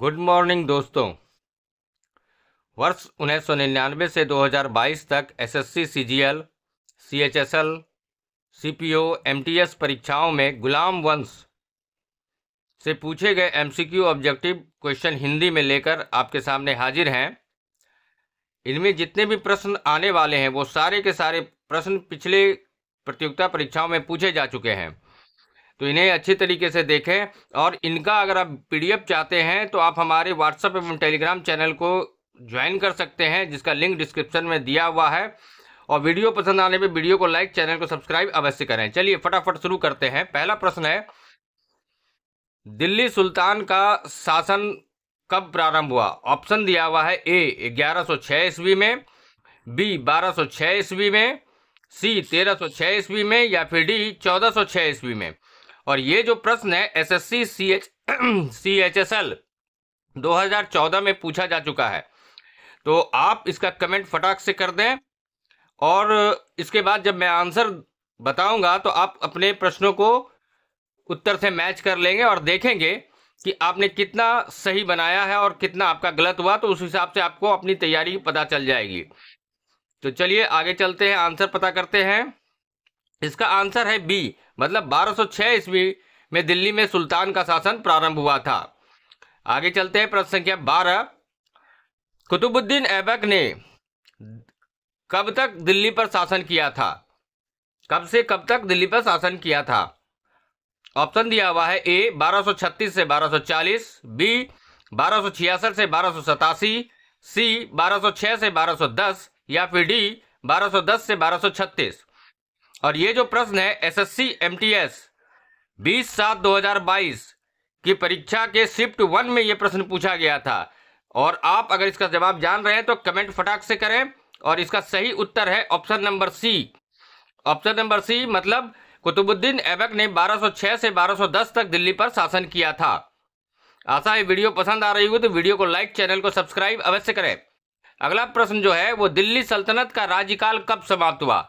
good morning दोस्तों वर्ष उन्नीस सौ निन्यानवे से 2022 तक SSC, CGL, CHSL, CPO, MTS परीक्षाओं में गुलाम वंश से पूछे गए एमसीक्यू ऑब्जेक्टिव क्वेश्चन हिंदी में लेकर आपके सामने हाजिर हैं इनमें जितने भी प्रश्न आने वाले हैं वो सारे के सारे प्रश्न पिछले प्रतियोगिता परीक्षाओं में पूछे जा चुके हैं तो इन्हें अच्छे तरीके से देखें और इनका अगर आप पीडीएफ चाहते हैं तो आप हमारे व्हाट्सएप एवं टेलीग्राम चैनल को ज्वाइन कर सकते हैं जिसका लिंक डिस्क्रिप्शन में दिया हुआ है और वीडियो पसंद आने पर वीडियो को लाइक चैनल को सब्सक्राइब अवश्य करें चलिए फटाफट शुरू करते हैं पहला प्रश्न है दिल्ली सुल्तान का शासन कब प्रारंभ हुआ ऑप्शन दिया हुआ है ए 1106 ईस्वी में बी 1206 ईस्वी में सी 1306 ईस्वी में या फिर डी 1406 ईस्वी में और ये जो प्रश्न है S S C C H C H S L दो हजार चौदह में पूछा जा चुका है तो आप इसका कमेंट फटाक से कर दें और इसके बाद जब मैं आंसर बताऊंगा तो आप अपने प्रश्नों को उत्तर से मैच कर लेंगे और देखेंगे कि आपने कितना सही बनाया है और कितना आपका गलत हुआ तो उस हिसाब से आपको अपनी तैयारी पता चल जाएगी तो चलिए आगे चलते हैं आंसर पता करते हैं इसका आंसर है बी मतलब 1206 ईस्वी में दिल्ली में सुल्तान का शासन प्रारंभ हुआ था आगे चलते हैं प्रश्न संख्या 12 कुतुबुद्दीन ऐबक ने कब तक दिल्ली पर शासन किया था कब से कब तक दिल्ली पर शासन किया था ऑप्शन दिया हुआ है ए 1236 से 1240 बी 1266 से बारह सी 1206 से 1210 या फिर डी 1210 से 1236 और ये जो प्रश्न है एसएससी एमटीएस 20 सात 2022 की परीक्षा के शिफ्ट वन में ये प्रश्न पूछा गया था और आप अगर इसका जवाब जान रहे हैं तो कमेंट फटाक से करें और इसका सही उत्तर है option number C option number C मतलब कुतुबुद्दीन ऐबक ने 1206 से 1210 तक दिल्ली पर शासन किया था आशा है वीडियो पसंद आ रही हो तो वीडियो को लाइक चैनल को सब्सक्राइब अवश्य करें अगला प्रश्न जो है वो दिल्ली सल्तनत का राज्यकाल कब समाप्त हुआ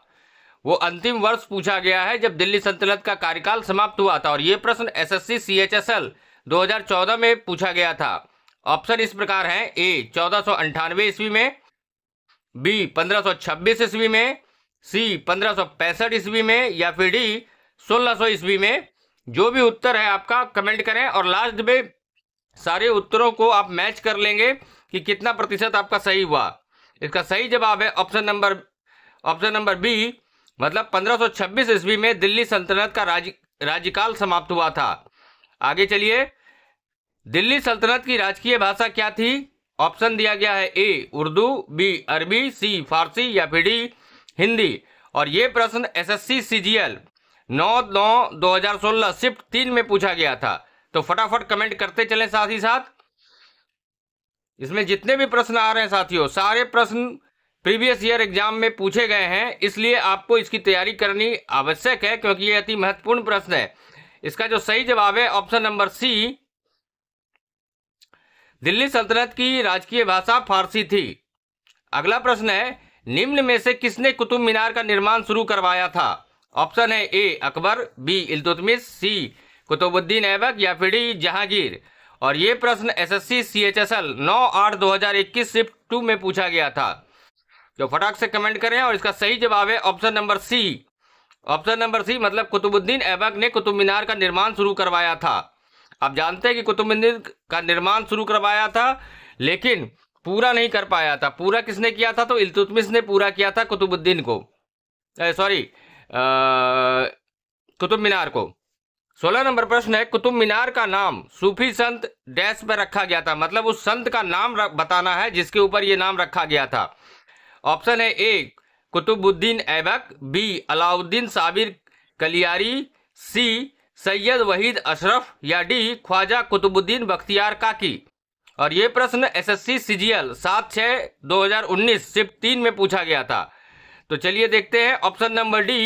वो अंतिम वर्ष पूछा गया है जब दिल्ली सल्तनत का कार्यकाल समाप्त हुआ था और ये प्रश्न एसएससी सीएचएसएल 2014 में पूछा गया था ऑप्शन इस प्रकार हैं ए चौदह ईस्वी में बी 1526 ईस्वी में सी पंद्रह ईस्वी में या फिर डी 1600 ईस्वी में जो भी उत्तर है आपका कमेंट करें और लास्ट में सारे उत्तरों को आप मैच कर लेंगे कि कितना प्रतिशत आपका सही हुआ इसका सही जवाब है option number option number B मतलब 1526 ईस्वी में दिल्ली सल्तनत का राज राज्यकाल समाप्त हुआ था आगे चलिए दिल्ली सल्तनत की राजकीय भाषा क्या थी ऑप्शन दिया गया है ए उर्दू बी अरबी सी फारसी या फिर डी हिंदी और ये प्रश्न एसएससी सीजीएल नौ नौ 2016 शिफ्ट तीन में पूछा गया था तो फटाफट कमेंट करते चलें साथ ही साथ इसमें जितने भी प्रश्न आ रहे हैं साथियों सारे प्रश्न प्रीवियस ईयर एग्जाम में पूछे गए हैं इसलिए आपको इसकी तैयारी करनी आवश्यक है क्योंकि ये अति महत्वपूर्ण प्रश्न है इसका जो सही जवाब है ऑप्शन नंबर सी दिल्ली सल्तनत की राजकीय भाषा फारसी थी अगला प्रश्न है निम्न में से किसने कुतुब मीनार का निर्माण शुरू करवाया था ऑप्शन है A Akbar B Iltutmish C Qutubuddin Aibak या फिर डी जहांगीर और ये प्रश्न एसएससी सीएचएसएल 9 आठ 2021 शिफ्ट टू में पूछा गया था तो फटाक से कमेंट करें और इसका सही जवाब है option number C option number C मतलब कुतुबुद्दीन ऐबक ने कुतुब मीनार का निर्माण शुरू करवाया था आप जानते हैं कि कुतुब मीनार का निर्माण शुरू करवाया था लेकिन पूरा नहीं कर पाया था पूरा किसने किया था तो इल्तुतमिस ने पूरा किया था कुतुबुद्दीन को सॉरी कुतुब मीनार को सोलह नंबर प्रश्न है कुतुब मीनार का नाम सूफी संत डैश पर रखा गया था मतलब उस संत का नाम बताना है जिसके ऊपर ये नाम रखा गया था ऑप्शन है A Qutubuddin Aibak B Alauddin Sabir Kaliyari C Syed Wahid Ashraf या डी ख्वाजा कुतुबुद्दीन बख्तियार काकी और ये प्रश्न एसएससी सीजीएल सात छः 2019 सिर्फ तीन में पूछा गया था तो चलिए देखते हैं ऑप्शन नंबर डी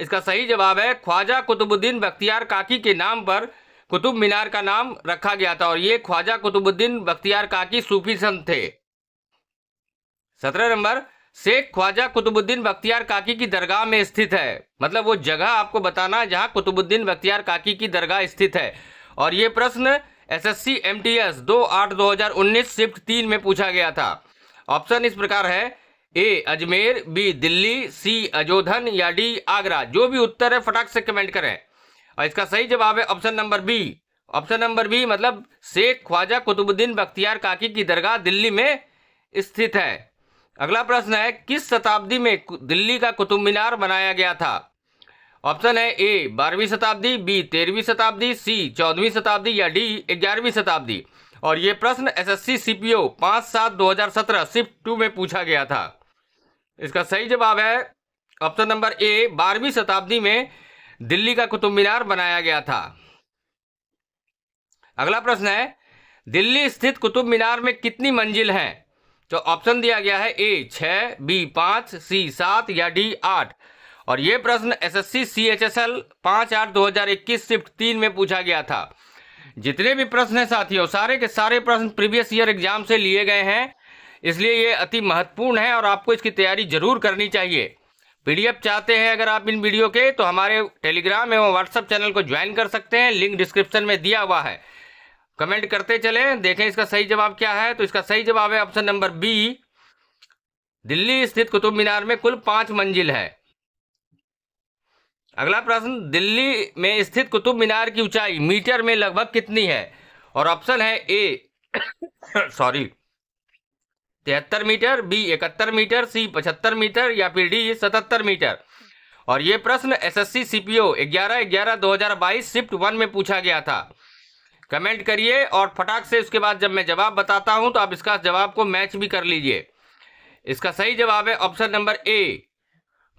इसका सही जवाब है ख्वाजा कुतुबुद्दीन बख्तियार काकी के नाम पर कुतुब मीनार का नाम रखा गया था और ये ख्वाजा कुतुबुद्दीन बख्तियार काकी सूफी संत थे सत्रह नंबर शेख ख्वाजा कुतुबुद्दीन बख्तियार काकी की दरगाह में स्थित है मतलब वो जगह आपको बताना है जहाँ कुतुबुद्दीन बख्तियार काकी की दरगाह स्थित है और ये प्रश्न S S C M T S दो आठ दो हजार उन्नीस शिफ्ट तीन में पूछा गया था ऑप्शन इस प्रकार है A Ajmer B Delhi C Ajodhan या डी आगरा जो भी उत्तर है फटाक से कमेंट करें और इसका सही जवाब है option number B option number B मतलब शेख ख्वाजा कुतुबुद्दीन बख्तियार काकी की दरगाह दिल्ली में स्थित है अगला प्रश्न है किस शताब्दी में दिल्ली का कुतुब मीनार बनाया गया था ऑप्शन है ए बारहवीं शताब्दी बी तेरहवीं शताब्दी सी चौदहवीं शताब्दी या डी ग्यारहवीं शताब्दी और ये प्रश्न एसएससी सीपीओ पांच सात दो हजार सत्रह सिफ्ट टू में पूछा गया था इसका सही जवाब है ऑप्शन नंबर ए बारहवीं शताब्दी में दिल्ली का कुतुब मीनार बनाया गया था अगला प्रश्न है दिल्ली स्थित कुतुब मीनार में कितनी मंजिल है तो ऑप्शन दिया गया है ए छ बी पाँच सी सात या डी आठ और ये प्रश्न एसएससी सीएचएसएल पांच आठ दो हजार इक्कीस शिफ्ट तीन में पूछा गया था जितने भी प्रश्न है साथियों सारे के सारे प्रश्न प्रीवियस ईयर एग्जाम से लिए गए हैं इसलिए ये अति महत्वपूर्ण है और आपको इसकी तैयारी जरूर करनी चाहिए पीडीएफ चाहते हैं अगर आप इन वीडियो के तो हमारे टेलीग्राम एवं व्हाट्सएप चैनल को ज्वाइन कर सकते हैं लिंक डिस्क्रिप्शन में दिया हुआ है कमेंट करते चले देखें इसका सही जवाब क्या है तो इसका सही जवाब है ऑप्शन नंबर बी दिल्ली स्थित कुतुब मीनार में कुल पांच मंजिल है अगला प्रश्न दिल्ली में स्थित कुतुब मीनार की ऊंचाई मीटर में लगभग कितनी है और ऑप्शन है ए सॉरी तिहत्तर मीटर बी इकहत्तर मीटर सी पचहत्तर मीटर या फिर डी सतहत्तर मीटर और ये प्रश्न एसएससी सीपीओ 11 11 2022 शिफ्ट वन में पूछा गया था कमेंट करिए और फटाक से उसके बाद जब मैं जवाब बताता हूं तो आप इसका जवाब को मैच भी कर लीजिए इसका सही जवाब है ऑप्शन नंबर ए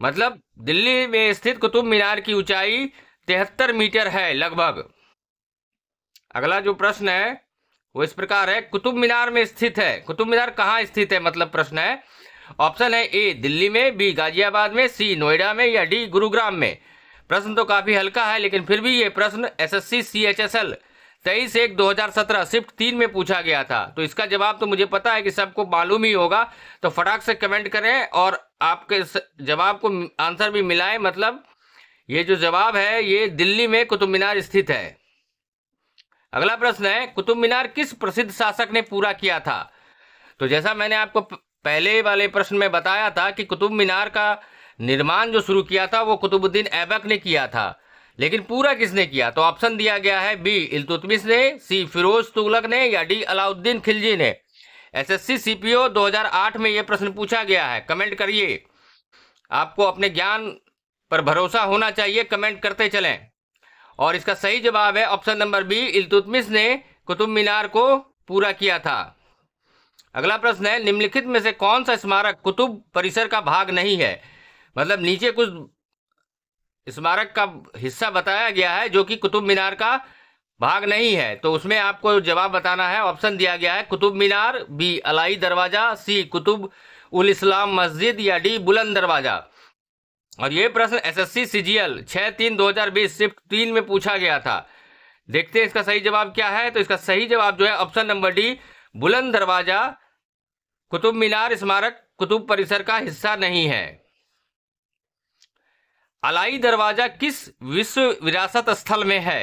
मतलब दिल्ली में स्थित कुतुब मीनार की ऊंचाई तिहत्तर मीटर है लगभग अगला जो प्रश्न है वो इस प्रकार है कुतुब मीनार में स्थित है कुतुब मीनार कहाँ स्थित है मतलब प्रश्न है ऑप्शन है ए दिल्ली में बी गाजियाबाद में सी नोएडा में या डी गुरुग्राम में प्रश्न तो काफी हल्का है लेकिन फिर भी ये प्रश्न एसएससी सीएचएसएल तेईस एक 2017 शिफ्ट तीन में पूछा गया था तो इसका जवाब तो मुझे पता है कि सबको मालूम ही होगा तो फटाक से कमेंट करें और आपके जवाब को आंसर भी मिलाए मतलब ये जो जवाब है ये दिल्ली में कुतुब मीनार स्थित है अगला प्रश्न है कुतुब मीनार किस प्रसिद्ध शासक ने पूरा किया था तो जैसा मैंने आपको पहले वाले प्रश्न में बताया था कि कुतुब मीनार का निर्माण जो शुरू किया था वो कुतुबुद्दीन ऐबक ने किया था लेकिन पूरा किसने किया तो ऑप्शन दिया गया है बी इलतुतमिस ने सी फिरोज तुगलक ने या डी अलाउद्दीन खिलजी ने एसएससी सीपीओ 2008 में यह प्रश्न पूछा गया है कमेंट करिए आपको अपने ज्ञान पर भरोसा होना चाहिए कमेंट करते चलें और इसका सही जवाब है ऑप्शन नंबर बी इलतुतमिस ने कुतुब मीनार को पूरा किया था अगला प्रश्न है निम्नलिखित में से कौन सा स्मारक कुतुब परिसर का भाग नहीं है मतलब नीचे कुछ स्मारक का हिस्सा बताया गया है जो कि कुतुब मीनार का भाग नहीं है तो उसमें आपको जवाब बताना है ऑप्शन दिया गया है कुतुब मीनार बी अलाई दरवाज़ा सी कुतुब उल इस्लाम मस्जिद या डी बुलंद दरवाज़ा और ये प्रश्न एसएससी सीजीएल छः तीन दो हज़ार बीस शिफ्ट तीन में पूछा गया था देखते हैं इसका सही जवाब क्या है तो इसका सही जवाब जो है ऑप्शन नंबर डी बुलंद दरवाज़ा कुतुब मीनार स्मारक कुतुब परिसर का हिस्सा नहीं है अलाई दरवाजा किस विश्व विरासत स्थल में है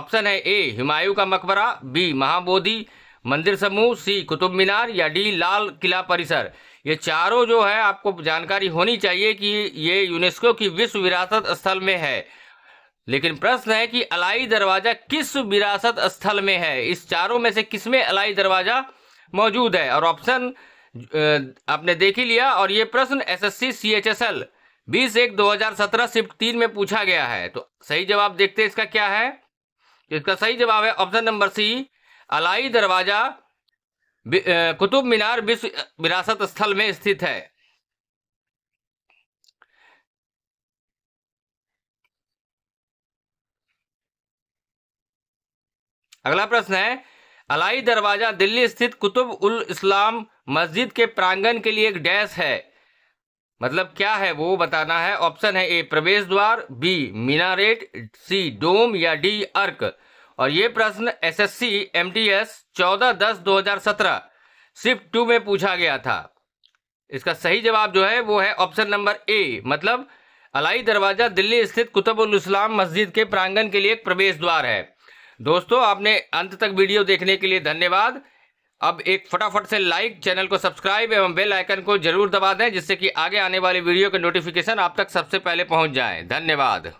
ऑप्शन है ए हिमायू का मकबरा बी महाबोधि मंदिर समूह सी कुतुब मीनार या डी लाल किला परिसर ये चारों जो है आपको जानकारी होनी चाहिए कि ये यूनेस्को की विश्व विरासत स्थल में है लेकिन प्रश्न है कि अलाई दरवाजा किस विरासत स्थल में है इस चारों में से किस में अलाई दरवाजा मौजूद है और ऑप्शन आपने देख ही लिया और ये प्रश्न एसएससी सीएचएसएल बीस एक दो हजार सत्रह शिफ्ट तीन में पूछा गया है तो सही जवाब देखते हैं इसका क्या है तो इसका सही जवाब है ऑप्शन नंबर सी अलाई दरवाजा कुतुब मीनार विश्व विरासत स्थल में स्थित है अगला प्रश्न है अलाई दरवाजा दिल्ली स्थित कुतुब उल इस्लाम मस्जिद के प्रांगण के लिए एक डैश है मतलब क्या है वो बताना है ऑप्शन है ए प्रवेश द्वार बी मीनारेट सी डोम या डी अर्क और ये प्रश्न एसएससी एमटीएस 14 दस 2017 सिर्फ टू में पूछा गया था इसका सही जवाब जो है वो है ऑप्शन नंबर ए मतलब अलाई दरवाजा दिल्ली स्थित कुतुब उल इस्लाम मस्जिद के प्रांगण के लिए एक प्रवेश द्वार है दोस्तों आपने अंत तक वीडियो देखने के लिए धन्यवाद अब एक फटाफट से लाइक चैनल को सब्सक्राइब एवं बेल आइकन को जरूर दबा दें जिससे कि आगे आने वाली वीडियो के नोटिफिकेशन आप तक सबसे पहले पहुंच जाएं धन्यवाद